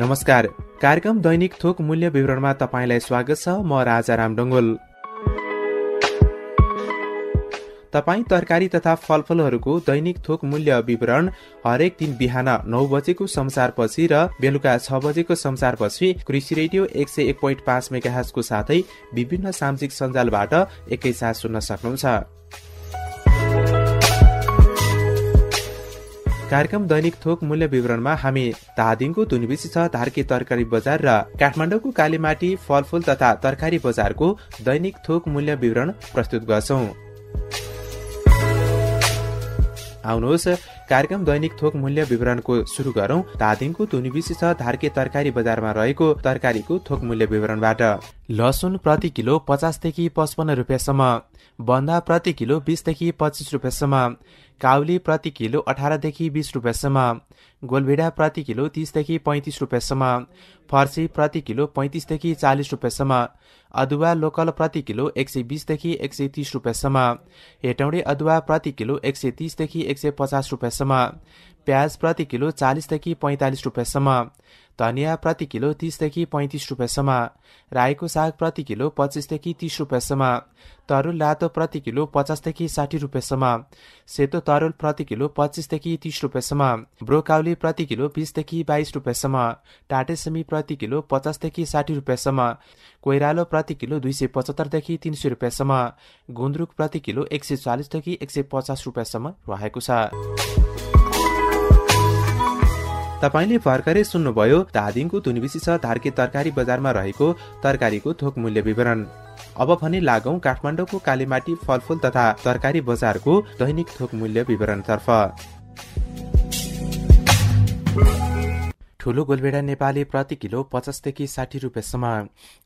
नमस्कार कार्यक्रम दैनिक थोक मूल्य विवरणमा तपाईँलाई स्वागत छ म राजाराम डङ्गोल तपाईँ तरकारी तथा फलफुलहरूको दैनिक थोक मूल्य विवरण हरेक दिन बिहान नौ बजेको संसारपछि र बेलुका छ बजेको संसारपछि कृषि रेडियो एक सय एक पोइन्ट पाँच मेगाहजको साथै विभिन्न सामाजिक सञ्जालबाट एकैसाथ सुन्न सक्नुहुन्छ कार्यक्रम दैनिक थोक मूल्य विवरणमा हामी धादिङको धुनबिसी छ धार्की तरकारी बजार र काठमाडौँको कालीमाटी फलफुल तथा तरकारी बजारको दैनिक थोक मूल्य विवरण प्रस्तुत गर्छौँ आउनुहोस् कार्यक्रम दैनिक थोक मूल्य विवरणको सुरु गरौं धादिङको बिसी छ धार्के तरकारी बजारमा रहेको तरकारीको थोक मूल्य विवरणबाट लसुन प्रति किलो पचासदेखि पचपन्न रुपियाँसम्म बन्दा प्रति किलो बिसदेखि पच्चिस रुपियाँसम्म काउली प्रति किलो अठारदेखि बिस रुपियाँसम्म गोलभेडा प्रति किलो तिसदेखि पैँतिस रुपियाँसम्म फर्सी प्रति किलो पैँतिसदेखि चालिस रुपियाँसम्म अदुवा लोकल प्रति किलो एक सय बिसदेखि एक सय तिस रुपियाँसम्म हेटौँडे अदुवा प्रति किलो एक सय तिसदेखि एक सय पचास रुपियाँसम्म प्याज प्रति किलो चालिसदेखि पैँतालिस रुपियाँसम्म धनियाँ प्रति किलो तिसदेखि पैँतिस रुपियाँसम्म रायोको साग प्रति किलो पच्चिसदेखि तिस रुपियाँसम्म तरुल लातो प्रति किलो पचासदेखि साठी रुपियाँसम्म सेतो तरुल प्रति किलो पच्चिसदेखि तिस रुपियाँसम्म ब्रोकाउली प्रति किलो बिसदेखि बाइस रुपियाँसम्म टाटेसमी प्रति किलो पचासदेखि साठी रुपियाँसम्म कोइरालो प्रति किलो दुई सय पचहत्तरदेखि तिन सय रुपियाँसम्म गुन्द्रुक प्रति किलो एक सय चालिसदेखि एक सय पचास रुपियाँसम्म रहेको छ तपाईँले भर्खरै सुन्नुभयो धादिङको धुनबिसी छ धार्के तरकारी बजारमा रहेको तरकारीको थोक मूल्य विवरण अब भने लागौं काठमाडौँको कालीमाटी फलफुल तथा तरकारी बजारको दैनिक थोक मूल्य विवरणतर्फ ठूलो गोलभेडा नेपाली प्रति किलो पचासदेखि साठी रुपियाँसम्म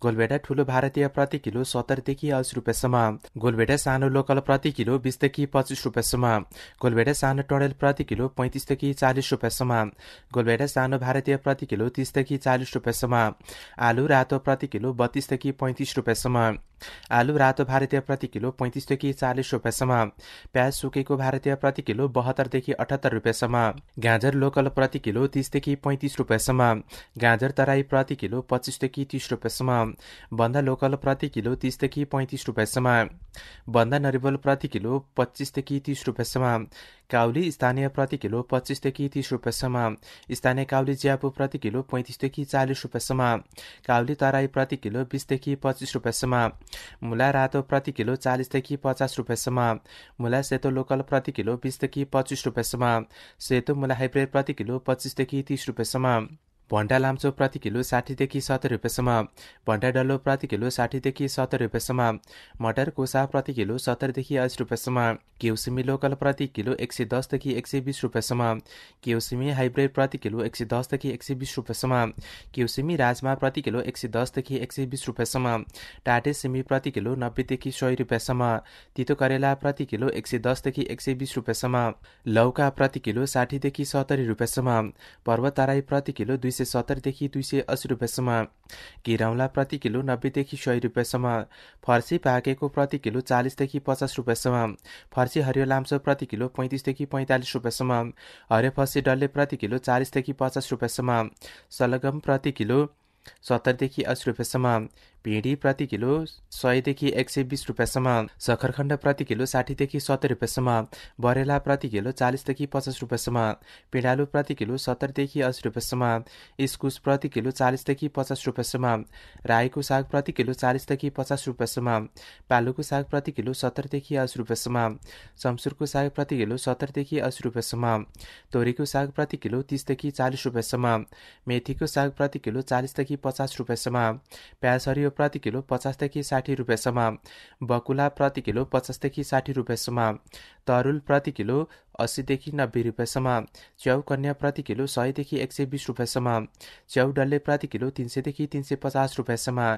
गोलभेडा ठुलो भारतीय प्रति किलो सत्तरदेखि असी रुपियाँसम्म गोलभेडा सानो लोकल प्रति किलो बिसदेखि पच्चिस रुपियाँसम्म गोलभेडा सानो टडेल प्रति किलो पैँतिसदेखि चालिस रुपियाँसम्म गोलभेडा सानो भारतीय प्रति किलो तिसदेखि चालिस रुपियाँसम्म आलु रातो प्रति किलो बत्तिसदेखि पैँतिस रुपियाँसम्म आलु रातो भारतीय प्रति किलो पैँतिसदेखि चालिस रुपियाँसम्म प्याज सुकेको भारतीय प्रति किलो बहत्तरदेखि अठहत्तर रुपियाँसम्म गाजर लोकल प्रति किलो तिसदेखि पैँतिस रुपियाँसम्म गाजर तराई प्रति किलो पच्चिसदेखि तिस रुपियाँसम्म बन्दा लोकल प्रति किलो तिसदेखि पैँतिस रुपियाँसम्म बन्दा नरिवल प्रति किलो पच्चिसदेखि तिस रुपियाँसम्म काउली स्थानीय प्रति किलो पच्चिसदेखि तिस रुपियाँसम्म स्थानीय काउली ज्यापु प्रति किलो पैँतिसदेखि चालिस रुपियाँसम्म काउली तराई प्रति किलो बिसदेखि पच्चिस रुपियाँसम्म मुला रातो प्रति किलो चालिसदेखि पचास रुपियाँसम्म मुला सेतो लोकल प्रति किलो बिसदेखि पच्चिस रुपियाँसम्म सेतो मुला हाइब्रिड प्रति किलो पच्चिसदेखि तिस रुपियाँसम्म भन्डा लाम्चो प्रति किलो साठीदेखि सत्तर रुपियाँसम्म भन्डा डल्लो प्रति किलो साठीदेखि सत्तर रुपियाँसम्म मटर कोसा प्रति किलो सत्तरदेखि असी रुपियाँसम्म घिउसिमी लोकल प्रति किलो एक सय दसदेखि एक सय बिस रुपियाँसम्म घिउसिमी हाइब्रिड प्रति किलो एक सय दसदेखि एक सय बिस रुपियाँसम्म घिउसिमी राजमा प्रति किलो एक सय दसदेखि एक सय बिस रुपियाँसम्म टाटे सिमी प्रति किलो नब्बेदेखि सय रुपियाँसम्म तितो करेला प्रति किलो एक सय दसदेखि एक सय बिस रुपियाँसम्म लौका प्रति किलो साठीदेखि सत्तरी रुपियाँसम्म पर्वत तराई प्रति किलो दुई सय सत्तरीदेखि दुई सय अस्सी रुपियाँसम्म घिराउला प्रति किलो नब्बेदेखि सय रुपियाँसम्म फर्सी पाकेको प्रति किलो चालिसदेखि पचास रुपियाँसम्म फर्सी हरियो लाम्चो प्रति किलो पैँतिसदेखि पैँतालिस रुपियाँसम्म हरियो फर्सी डल्ले प्रति किलो चालिसदेखि पचास रुपियाँसम्म सलगम प्रति किलो सत्तरदेखि असी रुपियाँसम्म भिँडी प्रति किलो सयदेखि एक सय बिस रुपियाँसम्म सखरखण्ड प्रति किलो साठीदेखि सत्तर रुपियाँसम्म बरेला प्रति किलो चालिसदेखि पचास रुपियाँसम्म पिँडालु प्रति किलो सत्तरदेखि असी रुपियाँसम्म इस्कुस प्रति किलो चालिसदेखि पचास रुपियाँसम्म रायोको साग प्रति किलो चालिसदेखि पचास रुपियाँसम्म पालुको साग प्रति किलो सत्तरदेखि असी रुपियाँसम्म चम्सुरको साग प्रति किलो सत्तरदेखि असी रुपियाँसम्म तोरीको साग प्रति किलो तिसदेखि चालिस रुपियाँसम्म मेथीको साग प्रति किलो चालिसदेखि पचास रुपियाँसम्म प्याज हरियो प्रति किलो पचासदेखि साठी रुपियाँसम्म बकुला प्रति किलो पचासदेखि साठी रुपियाँसम्म तरुल प्रति किलो अस्सीदेखि नब्बे रुपियाँसम्म च्याउ कन्या प्रति किलो सयदेखि एक सय बिस रुपियाँसम्म च्याउ डल्ले प्रति किलो तिन सयदेखि तिन सय पचास रुपियाँसम्म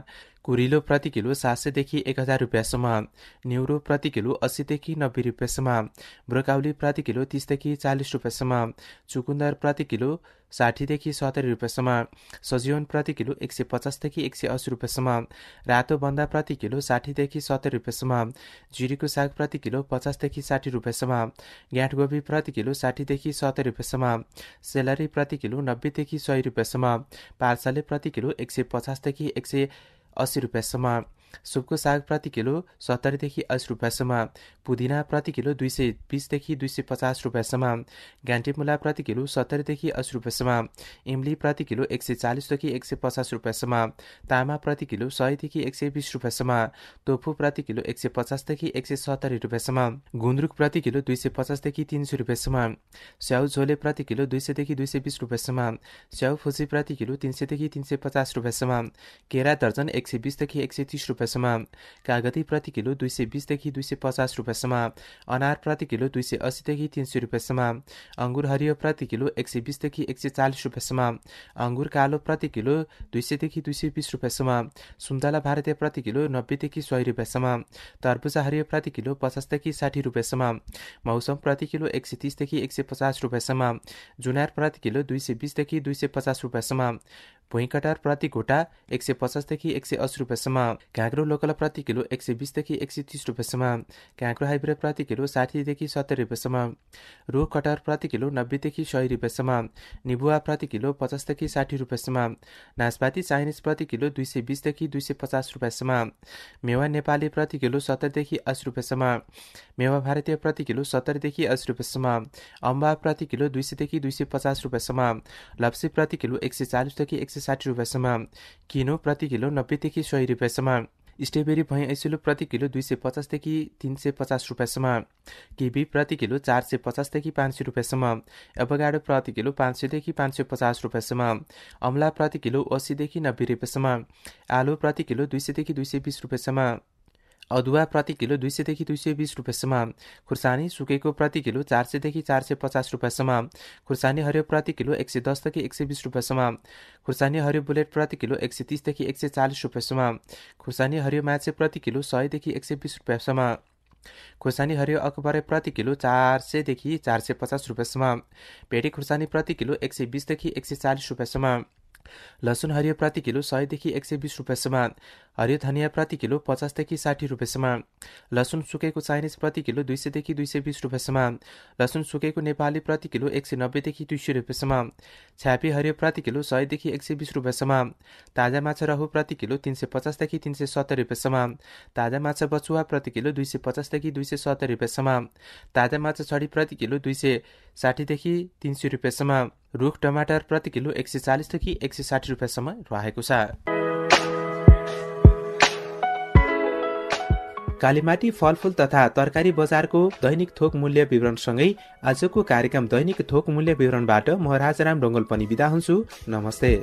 कुरिलो प्रति किलो सात सयदेखि एक हजार रुपियाँसम्म न्युरो प्रति किलो अस्सीदेखि नब्बे रुपियाँसम्म ब्रोकाउली प्रति किलो तिसदेखि चालिस रुपियाँसम्म चुकुन्दर प्रति किलो साठीदेखि सत्तरी रुपियाँसम्म सजिवन प्रति किलो एक सय पचासदेखि एक सय अस्सी रुपियाँसम्म रातो बन्दा प्रति किलो साठीदेखि सत्तरी रुपियाँसम्म जिरीको साग प्रति किलो पचासदेखि साठी रुपियाँसम्म ग्याँठगो गोभी प्रति किलो साठीदेखि सत्तरी रुपियाँसम्म सेलरी प्रति किलो नब्बेदेखि सय रुपियाँसम्म पार्सले प्रति किलो एक सय पचासदेखि एक सय अस्सी रुपियाँसम्म सुपको साग प्रति किलो सत्तरीदेखि असी रुपियाँसम्म पुदिना प्रति किलो दुई सय बिसदेखि दुई सय पचास रुपियाँसम्म घान्टे मुला प्रति किलो सत्तरीदेखि असी रुपियाँसम्म इम्ली प्रति किलो एक सय चालिसदेखि एक सय पचास रुपियाँसम्म तामा प्रति किलो सयदेखि एक सय बिस रुपियाँसम्म तोफु प्रति किलो एक सय पचासदेखि एक सय सत्तरी रुपियाँसम्म गुन्द्रुक प्रति किलो दुई सय पचासदेखि तिन सय रुपियाँसम्म स्याउ झोले प्रति किलो दुई सयदेखि दुई सय बिस रुपियाँसम्म स्याउ फुसी प्रति किलो तिन सयदेखि तिन सय पचास रुपियाँसम्म केरा दर्जन एक सय बिसदेखि एक सय तिस रुपियाँ रुपियाँसम्म कागती प्रति किलो दुई सय बिसदेखि दुई सय पचास रुपियाँसम्म अनार प्रति किलो दुई सय अस्सीदेखि तिन सय रुपियाँसम्म अङ्गुर हरियो प्रति किलो एक सय बिसदेखि एक सय चालिस रुपियाँसम्म अङ्गुर कालो प्रति किलो दुई सयदेखि दुई सय बिस रुपियाँसम्म सुन्तला भारतीय प्रति किलो नब्बेदेखि सय रुपियाँसम्म तरबुजा हरियो प्रति किलो पचासदेखि साठी रुपियाँसम्म मौसम प्रति किलो एक सय तिसदेखि एक सय पचास रुपियाँसम्म जुनार प्रति किलो दुई सय बिसदेखि दुई सय पचास रुपियाँसम्म कटार प्रति घोटा एक सय पचासदेखि एक सय अस्सी रुपियाँसम्म घाँक्रो लोकल प्रति किलो एक सय बिसदेखि एक सय तिस रुपियाँसम्म घाँक्रो हाइब्रिड प्रति किलो साठीदेखि सत्तरी रुपियाँसम्म रुख कटार प्रति किलो नब्बेदेखि सय रुपियाँसम्म निबुवा प्रति किलो पचासदेखि साठी रुपियाँसम्म नासपाती चाइनिज प्रति किलो दुई सय बिसदेखि दुई सय पचास रुपियाँसम्म मेवा नेपाली प्रति किलो सत्तरदेखि अस्सी रुपियाँसम्म मेवा भारतीय प्रति किलो सत्तरदेखि अस्सी रुपियाँसम्म अम्बा प्रति किलो दुई सयदेखि दुई सय पचास रुपियाँसम्म लप्सी प्रति किलो एक सय चालिसदेखि एक सय साठी रुपियाँसम्म किनो प्रति किलो नब्बेदेखि सय रुपियाँसम्म स्ट्रबेरी भए ऐसिलो प्रति किलो दुई सय पचासदेखि तिन सय पचास रुपियाँसम्म किबी प्रति किलो चार सय पचासदेखि पाँच सय रुपियाँसम्म एभगाडो प्रति किलो पाँच सयदेखि पाँच सय पचास रुपियाँसम्म अमला प्रति किलो असीदेखि नब्बे रुपियाँसम्म आलु प्रति किलो दुई सयदेखि दुई सय बिस रुपियाँसम्म अदुवा प्रति किलो दुई सयदेखि दुई सय बिस रुपियाँसम्म खुर्सानी सुकेको प्रति किलो चार सयदेखि चार सय पचास रुपियाँसम्म खुर्सानी हरियो प्रति किलो एक सय दसदेखि एक सय बिस रुपियाँसम्म खुर्सानी हरियो बुलेट प्रति किलो एक सय तिसदेखि एक सय चालिस रुपियाँसम्म खुर्सानी हरियो माछे प्रति किलो सयदेखि एक सय बिस रुपियाँसम्म खुर्सानी हरियो अकबरे प्रति किलो चार सयदेखि चार सय पचास रुपियाँसम्म भेडी खुर्सानी प्रति किलो एक सय बिसदेखि एक सय चालिस रुपियाँसम्म लसुन हरियो प्रति किलो सयदेखि एक सय बिस रुपियाँसम्म हरियो धनियाँ प्रति किलो पचासदेखि साठी रुपियाँसम्म लसुन सुकेको चाइनिज प्रति किलो दुई सयदेखि दुई सय बिस रुपियाँसम्म लसुन सुकेको नेपाली प्रति किलो एक सय नब्बेदेखि दुई सय रुपियाँसम्म छ्यापी हरियो प्रति किलो सयदेखि एक सय बिस रुपियाँसम्म ताजा माछा रहु प्रति किलो तिन सय पचासदेखि तिन सय सत्तर रुपियाँसम्म ताजा माछा बचुवा प्रति किलो दुई सय पचासदेखि दुई सय सत्तर रुपियाँसम्म ताजा माछा छडी प्रति किलो दुई सय साठीदेखि तिन सय रुपियाँसम्म रुख टमाटर प्रति किलो एक सय चालिसदेखि एक सय साठी रुपियाँसम्म रहेको छ कालीमाटी फलफुल तथा तरकारी बजारको दैनिक थोक मूल्य विवरणसँगै आजको कार्यक्रम दैनिक थोक मूल्य विवरणबाट म राजाराम डोङ्गल पनि बिदा हुन्छु नमस्ते